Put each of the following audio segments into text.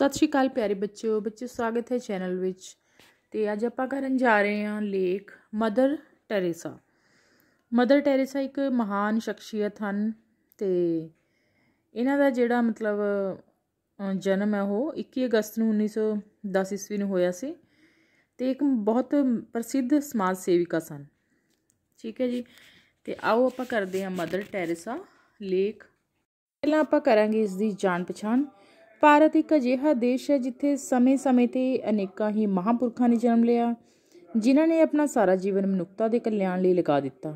ਸਤਿ ਸ਼੍ਰੀ ਅਕਾਲ ਪਿਆਰੇ ਬੱਚਿਓ ਬੱਚਿਓ ਸਵਾਗਤ ਹੈ ਚੈਨਲ ਵਿੱਚ ਤੇ ਅੱਜ ਆਪਾਂ ਕਰਨ ਜਾ ਰਹੇ ਹਾਂ ਲੇਖ ਮਦਰ ਟੈਰੇਸਾ ਮਦਰ ਟੈਰੇਸਾ ਇੱਕ ਮਹਾਨ ਸ਼ਖਸੀਅਤ ਹਨ ਤੇ ਇਹਨਾਂ ਦਾ ਜਿਹੜਾ ਮਤਲਬ ਜਨਮ ਹੈ ਉਹ 21 ਅਗਸਤ ਨੂੰ 1910 ਈਸਵੀ ਨੂੰ ਹੋਇਆ ਸੀ ਤੇ ਇੱਕ ਬਹੁਤ ਪ੍ਰਸਿੱਧ ਸਮਾਜ ਸੇਵਿਕਾ ਸਨ ਠੀਕ ਹੈ ਜੀ ਤੇ ਆਓ ਆਪਾਂ ਕਰਦੇ ਹਾਂ ਮਦਰ ਟੈਰੇਸਾ ਲੇਖ ਪਹਿਲਾਂ ਆਪਾਂ ਕਰਾਂਗੇ ਇਸ ਦੀ ਜਾਣ ਪਛਾਣ ਭਾਰਤ ਇੱਕ ਅਜਿਹਾ ਦੇਸ਼ ਹੈ ਜਿੱਥੇ ਸਮੇਂ-ਸਮੇਂ ਤੇ ਅਨੇਕਾਂ ਹੀ ਮਹਾਂਪੁਰਖਾਂ ਨੇ ਜਨਮ ਲਿਆ ਜਿਨ੍ਹਾਂ ਨੇ ਆਪਣਾ ਸਾਰਾ ਜੀਵਨ ਮਨੁੱਖਤਾ ਦੇ ਕਲਿਆਣ ਲਈ ਲਗਾ ਦਿੱਤਾ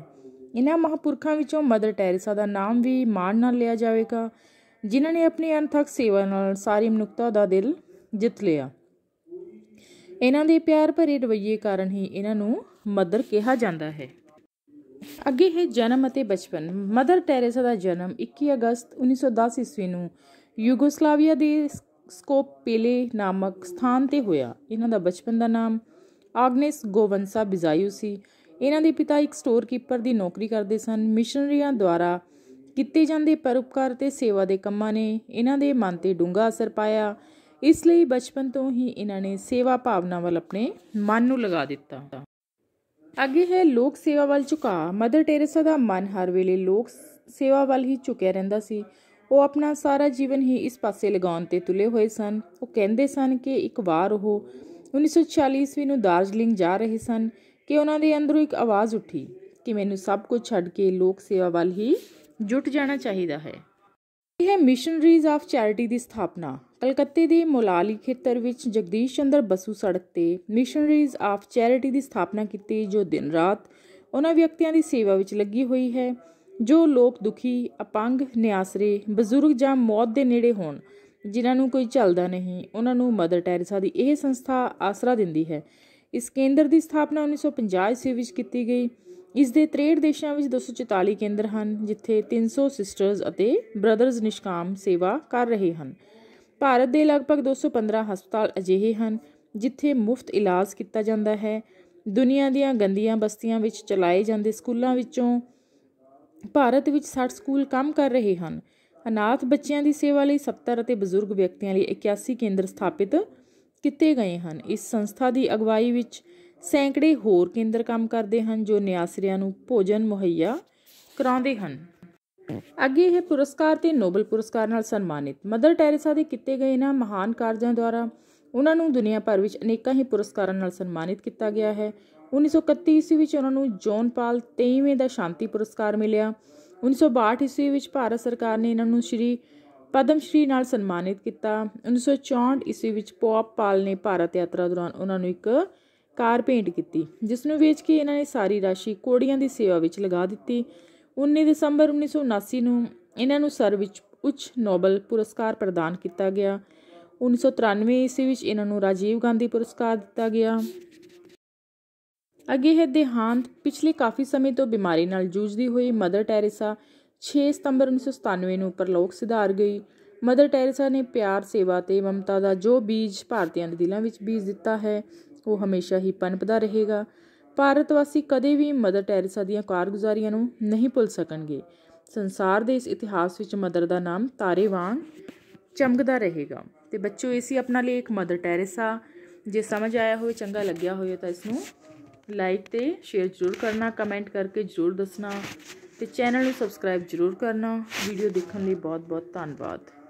ਇਹਨਾਂ ਮਹਾਂਪੁਰਖਾਂ ਵਿੱਚੋਂ ਮਦਰ ਟੈਰੇਸਾ ਦਾ ਨਾਮ ਵੀ ਮਾਣ ਨਾਲ ਲਿਆ ਜਾਵੇਗਾ ਜਿਨ੍ਹਾਂ ਨੇ ਆਪਣੀ ਅਨਥਕ ਸੇਵਾ ਨਾਲ ਸਾਰੀ ਮਨੁੱਖਤਾ ਦਾ ਦਿਲ ਜਿੱਤ ਲਿਆ ਇਹਨਾਂ ਦੇ ਪਿਆਰ ਭਰੇ ਰਵੱਈਏ ਕਾਰਨ ਹੀ ਇਹਨਾਂ ਨੂੰ ਮਦਰ ਕਿਹਾ ਜਾਂਦਾ ਹੈ ਅੱਗੇ ਹੈ ਜਨਮ ਅਤੇ ਬਚਪਨ ਮਦਰ ਟੈਰੇਸਾ ਦਾ ਜਨਮ 21 ਅਗਸਤ 1910 ਈਸਵੀ ਨੂੰ ਯੂਗੋਸਲਾਵੀਆ ਦੇ ਸਕੋਪ ਪੇਲੇ ਨਾਮਕ ਸਥਾਨ ਤੇ ਹੋਇਆ ਇਹਨਾਂ ਦਾ ਬਚਪਨ ਦਾ ਨਾਮ ਆਗਨੇਸ ਗੋਵੰਸਾ ਬਿਜ਼ਾਇਓ ਸੀ ਇਹਨਾਂ ਦੇ ਪਿਤਾ ਇੱਕ ਸਟੋਰ ਕੀਪਰ ਦੀ ਨੌਕਰੀ ਕਰਦੇ ਸਨ ਮਿਸ਼ਨਰੀਆਂ ਦੁਆਰਾ ਕੀਤੇ ਜਾਂਦੇ ਪਰਉਪਕਾਰ ਤੇ ਸੇਵਾ ਦੇ ਕੰਮਾਂ ਨੇ ਇਹਨਾਂ ਦੇ ਮਨ ਤੇ ਡੂੰਘਾ ਅਸਰ ਪਾਇਆ ਇਸ ਲਈ ਬਚਪਨ ਤੋਂ ਹੀ ਇਹਨਾਂ ਨੇ ਸੇਵਾ ਭਾਵਨਾ ਵੱਲ ਆਪਣੇ ਮਨ ਨੂੰ ਲਗਾ ਦਿੱਤਾ ਅੱਗੇ ਹੈ ਲੋਕ ਸੇਵਾ ਵੱਲ ਝੁਕਾ ਮਦਰ ਟੈਰੇਸਾ ਦਾ ਮਨ ਹਰ ਵੇਲੇ ਲੋਕ ਸੇਵਾ ਵੱਲ ਹੀ ਝੁਕਿਆ ਰਹਿੰਦਾ ਸੀ ਉਹ ਆਪਣਾ ਸਾਰਾ ਜੀਵਨ ਹੀ ਇਸ ਪਾਸੇ ਲਗਾਉਣ ਤੇ ਤੁਲੇ ਹੋਏ ਸਨ ਉਹ ਕਹਿੰਦੇ ਸਨ ਕਿ ਇੱਕ ਵਾਰ ਉਹ 1946 ਨੂੰ ਦਾਰਜਲਿੰਗ ਜਾ ਰਹੇ ਸਨ ਕਿ ਉਹਨਾਂ ਦੇ ਅੰਦਰੋਂ ਇੱਕ ਆਵਾਜ਼ ਉੱਠੀ ਕਿ ਮੈਨੂੰ ਸਭ ਕੁਝ ਛੱਡ ਕੇ ਲੋਕ ਸੇਵਾ ਵੱਲ ਹੀ ਜੁਟ ਜਾਣਾ ਚਾਹੀਦਾ ਹੈ ਇਹ ਹੈ ਮਿਸ਼ਨਰੀਜ਼ ਆਫ ਚੈਰਿਟੀ ਦੀ ਸਥਾਪਨਾ ਕਲਕੱਤੇ ਦੇ ਮੋਲਾਲੀ ਖੇਤਰ ਵਿੱਚ ਜਗਦੀਸ਼ ਚੰਦਰ ਬਸੂ ਸੜਕ ਤੇ ਮਿਸ਼ਨਰੀਜ਼ ਆਫ ਚੈਰਿਟੀ ਦੀ ਸਥਾਪਨਾ ਕੀਤੀ ਜੋ ਦਿਨ ਰਾਤ ਉਹਨਾਂ ਵਿਅਕਤੀਆਂ ਦੀ ਸੇਵਾ ਵਿੱਚ ਲੱਗੀ ਹੋਈ ਹੈ ਜੋ ਲੋਕ ਦੁਖੀ ਅਪੰਗ ਨਿਆਸਰੇ ਬਜ਼ੁਰਗ ਜਾਂ ਮੌਤ ਦੇ ਨੇੜੇ ਹੋਣ ਜਿਨ੍ਹਾਂ ਨੂੰ ਕੋਈ ਚੱਲਦਾ ਨਹੀਂ ਉਹਨਾਂ ਨੂੰ ਮਦਰ ਟੈਰੇਸਾ ਦੀ ਇਹ ਸੰਸਥਾ ਆਸਰਾ ਦਿੰਦੀ ਹੈ ਇਸ ਕੇਂਦਰ ਦੀ ਸਥਾਪਨਾ 1950 ਈਸਵੀ ਵਿੱਚ ਕੀਤੀ ਗਈ ਇਸ ਦੇ 63 ਦੇਸ਼ਾਂ ਵਿੱਚ 244 ਕੇਂਦਰ ਹਨ ਜਿੱਥੇ 300 ਸਿਸਟਰਸ ਅਤੇ ਬ੍ਰਦਰਸ ਨਿਸ਼ਕਾਮ ਸੇਵਾ ਕਰ ਰਹੇ ਹਨ ਭਾਰਤ ਦੇ ਲਗਭਗ 215 ਹਸਪਤਾਲ ਅਜਿਹੇ ਹਨ ਜਿੱਥੇ ਮੁਫਤ ਇਲਾਜ ਕੀਤਾ ਜਾਂਦਾ ਹੈ ਦੁਨੀਆ ਦੀਆਂ ਗੰਦੀਆਂ ਬਸਤੀਆਂ ਵਿੱਚ ਚਲਾਏ ਜਾਂਦੇ ਸਕੂਲਾਂ ਵਿੱਚੋਂ ਭਾਰਤ ਵਿੱਚ 60 ਸਕੂਲ ਕੰਮ ਕਰ ਰਹੇ ਹਨ ਅਨਾਥ ਬੱਚਿਆਂ ਦੀ ਸੇਵਾ ਲਈ 70 ਅਤੇ ਬਜ਼ੁਰਗ ਵਿਅਕਤੀਆਂ ਲਈ 81 ਕੇਂਦਰ ਸਥਾਪਿਤ ਕੀਤੇ ਗਏ ਹਨ ਇਸ ਸੰਸਥਾ ਦੀ ਅਗਵਾਈ ਵਿੱਚ ਸੈਂਕੜੇ ਹੋਰ ਕੇਂਦਰ ਕੰਮ ਕਰਦੇ ਹਨ ਜੋ ਨਿਆਸਰਿਆਂ ਨੂੰ ਭੋਜਨ ਮੁਹੱਈਆ ਕਰਾਉਂਦੇ ਹਨ ਅੱਗੇ ਇਹ ਪੁਰਸਕਾਰ ਤੇ ਨੋਬਲ ਪੁਰਸਕਾਰ ਨਾਲ ਸਨਮਾਨਿਤ ਮਦਰ ਟੈਰੇਸਾ ਦੇ ਕੀਤੇ ਗਏ ਨਾ ਮਹਾਨ ਕਾਰਜਾਂ ਦੁਆਰਾ ਉਹਨਾਂ ਨੂੰ ਦੁਨੀਆ ਭਰ ਵਿੱਚ ਅਨੇਕਾਂ ਹੀ ਪੁਰਸਕਾਰਾਂ ਨਾਲ ਸਨਮਾਨਿਤ ਕੀਤਾ ਗਿਆ ਹੈ 1931 ਈਸਵੀ ਵਿੱਚ ਉਹਨਾਂ ਨੂੰ ਜੌਨ ਪਾਲ 23ਵੇਂ ਦਾ ਸ਼ਾਂਤੀ ਪੁਰਸਕਾਰ ਮਿਲਿਆ 1962 ਈਸਵੀ ਵਿੱਚ ਭਾਰਤ ਸਰਕਾਰ ਨੇ ਇਹਨਾਂ ਨੂੰ ਸ਼੍ਰੀ ਪਦਮ ਸ਼੍ਰੀ ਨਾਲ ਸਨਮਾਨਿਤ ਕੀਤਾ 1964 ਈਸਵੀ ਵਿੱਚ ਪੋਪ ਪਾਲ ਨੇ ਭਾਰਤ ਯਾਤਰਾ ਦੌਰਾਨ ਉਹਨਾਂ ਨੂੰ ਇੱਕ ਕਾਰ ਪੇਂਟ ਕੀਤੀ ਜਿਸ ਨੂੰ ਵੇਚ ਕੇ ਇਹਨਾਂ ਨੇ ਸਾਰੀ ਰਾਸ਼ੀ ਕੋੜੀਆਂ ਦੀ ਸੇਵਾ ਵਿੱਚ ਲਗਾ ਦਿੱਤੀ 19 ਦਸੰਬਰ 1979 ਨੂੰ ਇਹਨਾਂ ਨੂੰ ਸਰ ਵਿੱਚ ਉੱਚ ਨੋਬਲ ਪੁਰਸਕਾਰ ਪ੍ਰਦਾਨ ਕੀਤਾ ਗਿਆ 1993 ਈਸਵੀ ਵਿੱਚ ਇਹਨਾਂ ਨੂੰ ਰਾਜੀਵ ਗਾਂਧੀ ਪੁਰਸਕਾਰ ਦਿੱਤਾ ਗਿਆ ਅੱਗੇ ਹੈ ਦੇਹਾਂਤ ਪਿਛਲੇ ਕਾਫੀ ਸਮੇਂ ਤੋਂ ਬਿਮਾਰੀ ਨਾਲ ਜੂਝਦੀ ਹੋਈ ਮਦਰ ਟੈਰੇਸਾ 6 ਸਤੰਬਰ 1997 ਨੂੰ ਪਰਲੋਕ ਸਿਧਾਰ ਗਈ ਮਦਰ ਟੈਰੇਸਾ ਨੇ ਪਿਆਰ ਸੇਵਾ ਤੇ ਮਮਤਾ ਦਾ ਜੋ ਬੀਜ ਭਾਰਤੀਆਂ ਦੇ ਦਿਲਾਂ ਵਿੱਚ ਬੀਜ ਦਿੱਤਾ ਹੈ ਉਹ ਹਮੇਸ਼ਾ ਹੀ ਪਨਪਦਾ ਰਹੇਗਾ ਭਾਰਤ ਵਾਸੀ ਕਦੇ ਵੀ ਮਦਰ ਟੈਰੇਸਾ ਦੀਆਂ ਕਾਰਗੁਜ਼ਾਰੀਆਂ ਨੂੰ ਨਹੀਂ ਭੁੱਲ ਸਕਣਗੇ ਸੰਸਾਰ ਦੇ ਇਸ ਇਤਿਹਾਸ ਵਿੱਚ ਮਦਰ ਦਾ ਨਾਮ ਤਾਰੇ ਵਾਂਗ ਚਮਕਦਾ ਰਹੇਗਾ ਤੇ ਬੱਚੋ ਇਹ ਆਪਣਾ ਲਈ ਇੱਕ ਮਦਰ ਟੈਰੇਸਾ ਜੇ ਸਮਝ ਆਇਆ ਹੋਵੇ ਚੰਗਾ ਲੱਗਿਆ ਹੋਵੇ ਤਾਂ ਇਸ ਨੂੰ ਲਾਈਕ ਤੇ ਸ਼ੇਅਰ ਜ਼ਰੂਰ ਕਰਨਾ ਕਮੈਂਟ ਕਰਕੇ ਜ਼ਰੂਰ ਦੱਸਣਾ ਤੇ ਚੈਨਲ ਨੂੰ ਸਬਸਕ੍ਰਾਈਬ ਜ਼ਰੂਰ ਕਰਨਾ ਵੀਡੀਓ ਦੇਖਣ ਲਈ ਬਹੁਤ ਬਹੁਤ ਧੰਨਵਾਦ